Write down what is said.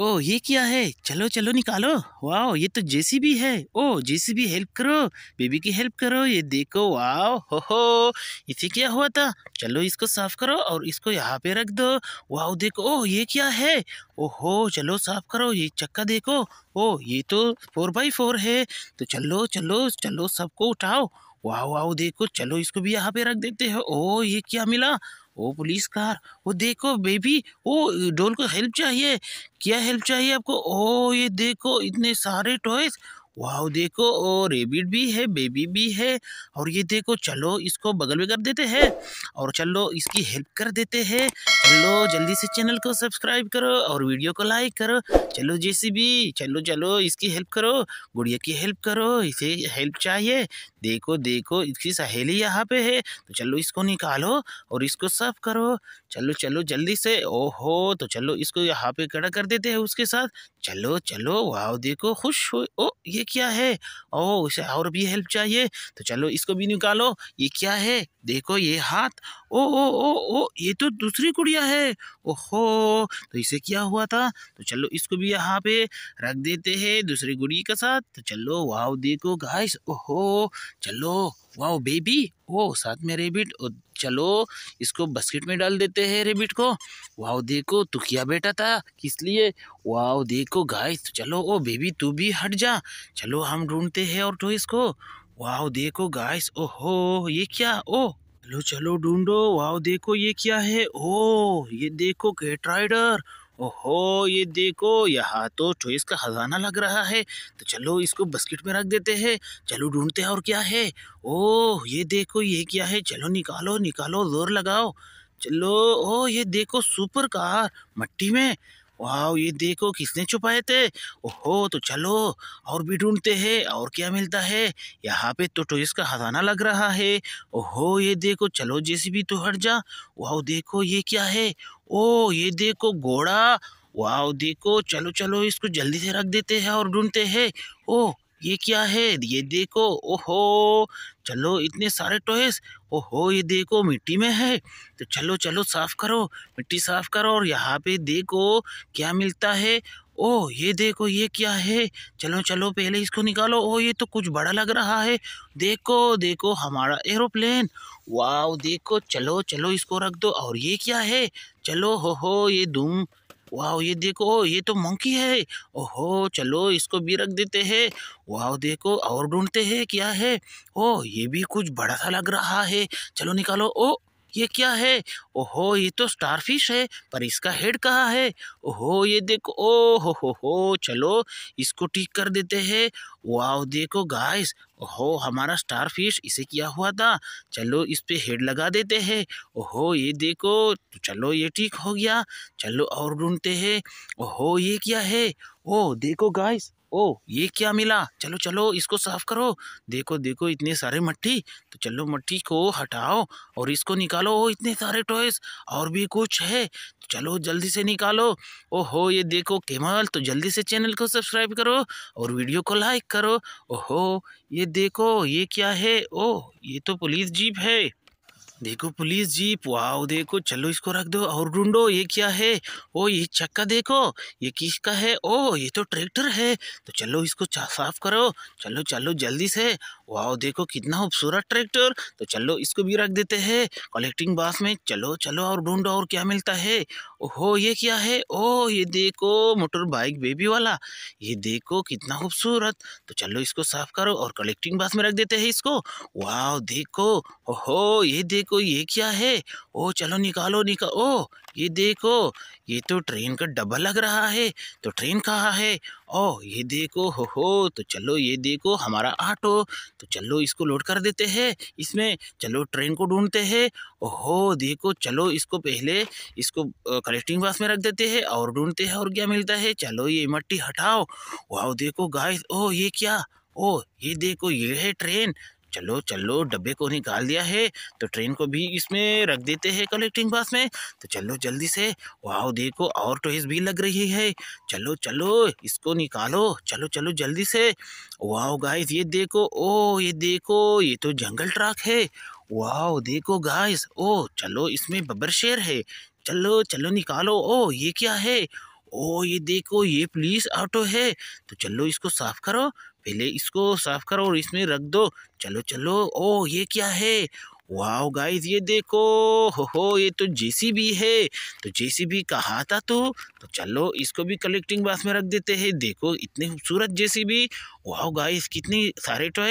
ओ ये क्या है चलो चलो निकालो वाओ ये तो जेसीबी है ओ जेसीबी हेल्प करो बेबी की हेल्प करो ये देखो वाओ हो हो इसे क्या हुआ था चलो इसको साफ करो और इसको यहाँ पे रख दो वाओ देखो ओ ये क्या है ओहो चलो साफ करो ये चक्का देखो ओ ये तो फोर बाई फोर है तो चलो चलो चलो सबको उठाओ वाह वाह देखो चलो इसको भी यहाँ पे रख देते हैं ओ ये क्या मिला ओ पुलिस कार वो देखो बेबी ओ डोल को हेल्प चाहिए क्या हेल्प चाहिए आपको ओ ये देखो इतने सारे टॉयज वाह देखो ओ रेबिट भी है बेबी भी है और ये देखो चलो इसको बगल में कर देते हैं और चलो इसकी हेल्प कर देते हैं चलो जल्दी से चैनल को सब्सक्राइब करो और वीडियो को लाइक करो चलो जैसे भी चलो चलो इसकी हेल्प करो गुड़िया की हेल्प करो इसे हेल्प चाहिए देखो देखो इसकी सहेली यहाँ पे है तो चलो इसको निकालो और इसको साफ करो चलो चलो जल्दी से ओहो तो चलो इसको यहाँ पे खड़ा कर देते हैं उसके साथ चलो चलो वाह देखो खुश हो ओ ये ये क्या है ओह इसे और भी हेल्प चाहिए तो चलो इसको भी निकालो ये क्या है देखो ये हाथ ओ ओ ओ ओ ये तो दूसरी कुड़िया है ओहो तो इसे क्या हुआ था तो चलो इसको भी यहाँ पे रख देते हैं दूसरी गुड़ी के साथ तो चलो वाह देखो गाइस ओहो चलो वाह बेबी ओ साथ में रेबिट चलो इसको बास्केट में डाल देते हैं रेबिट को वाओ देखो तू क्या बेटा था किस लिए वाओ देखो गाय चलो ओ बेबी तू भी हट जा चलो हम ढूंढते हैं और टॉयज को वाओ देखो गाइस ओहो ये क्या ओ चलो चलो ढूंढो वाओ देखो ये क्या है ओ ये देखो केट राइडर ओहो ये देखो यहाँ तो चोइस का खजाना लग रहा है तो चलो इसको बस्किट में रख देते हैं चलो ढूंढते हैं और क्या है ओह ये देखो ये क्या है चलो निकालो निकालो जोर लगाओ चलो ओह ये देखो सुपर कार मट्टी में वाह ये देखो किसने छुपाए थे ओहो तो चलो और भी ढूंढते हैं और क्या मिलता है यहाँ पे तो टूरिस्ट का खजाना लग रहा है ओहो ये देखो चलो जैसी भी तो हट जा वाह देखो ये क्या है ओ ये देखो घोड़ा वाह देखो चलो चलो इसको जल्दी से रख देते हैं और ढूंढते हैं ओ ये क्या है ये देखो ओहो चलो इतने सारे टॉयस ओहो ये देखो मिट्टी में है तो चलो चलो साफ़ करो मिट्टी साफ़ करो और यहाँ पे देखो क्या मिलता है ओ ये देखो ये क्या है चलो चलो पहले इसको निकालो ओ ये तो कुछ बड़ा लग रहा है देखो देखो हमारा एरोप्लेन वाओ देखो चलो चलो इसको रख दो और ये क्या है चलो हो हो ये धूम वाह ये देखो ये तो मंकी है ओहो चलो इसको भी रख देते हैं वाह देखो और ढूंढते हैं क्या है ओह ये भी कुछ बड़ा सा लग रहा है चलो निकालो ओ ये क्या है ओहो ये तो स्टारफिश है पर इसका हेड कहाँ है ओहो ये देखो ओ हो हो हो चलो इसको ठीक कर देते हैं वाह देखो गाइस ओहो हमारा स्टारफिश इसे किया हुआ था चलो इस पे हेड लगा देते हैं ओहो ये देखो तो चलो ये ठीक हो गया चलो और ढूंढते हैं ओहो ये क्या है ओह देखो गाइस ओ ये क्या मिला चलो चलो इसको साफ करो देखो देखो इतने सारे मट्टी तो चलो मट्टी को हटाओ और इसको निकालो ओ इतने सारे टॉयस और भी कुछ है तो चलो जल्दी से निकालो ओहो ये देखो केमल तो जल्दी से चैनल को सब्सक्राइब करो और वीडियो को लाइक करो ओहो ये देखो ये क्या है ओ ये तो पुलिस जीप है देखो पुलिस जीप वाओ देखो चलो इसको रख दो और ढूंढो ये क्या है ओ ये चक्का देखो ये किसका है ओ ये तो ट्रैक्टर है तो चलो इसको साफ करो चलो चलो जल्दी से वाओ देखो कितना खूबसूरत ट्रैक्टर तो चलो इसको भी रख देते हैं कलेक्टिंग बास में चलो चलो और ढूंढो और क्या मिलता है ओहो ये क्या है ओ ये देखो मोटर बाइक बेबी वाला ये देखो कितना खूबसूरत तो चलो इसको साफ करो और कलेक्टिंग बास में रख देते हैं इसको वाह देखो ओहो ये देखो देखो ये क्या है ओ चलो निकालो निकालो ओ ये देखो ये तो ट्रेन का डब्बा लग रहा है तो ट्रेन कहाँ है ओ ये देखो हो हो तो चलो ये देखो हमारा ऑटो तो चलो इसको लोड कर देते हैं इसमें चलो ट्रेन को ढूंढते हैं ओहो देखो चलो इसको पहले इसको कलेक्टिंग बॉक्स में रख देते हैं और ढूंढते हैं और क्या मिलता है चलो ये मट्टी हटाओ वाह देखो गाय ओह ये क्या ओ ये देखो ये है ट्रेन चलो चलो डब्बे को निकाल दिया है तो ट्रेन को भी इसमें रख देते हैं कलेक्टिंग बस में तो चलो जल्दी से वाह देखो और टोइस भी लग रही है चलो चलो इसको निकालो चलो चलो जल्दी से वाह गाइस ये देखो ओ ये देखो ये तो जंगल ट्रक है वाह देखो गाइस ओ चलो इसमें बबर शेर है चलो चलो निकालो ओ ये क्या है ओ ये देखो ये पुलिस ऑटो है तो चलो इसको साफ करो पहले इसको साफ करो और इसमें रख दो चलो चलो ओ ये क्या है वाह गाइस ये देखो हो हो ये तो जेसीबी है तो जेसीबी कहा था तो तो चलो इसको भी कलेक्टिंग बास में रख देते हैं देखो इतने खूबसूरत जेसीबी वाह गाइस कितने सारे टॉय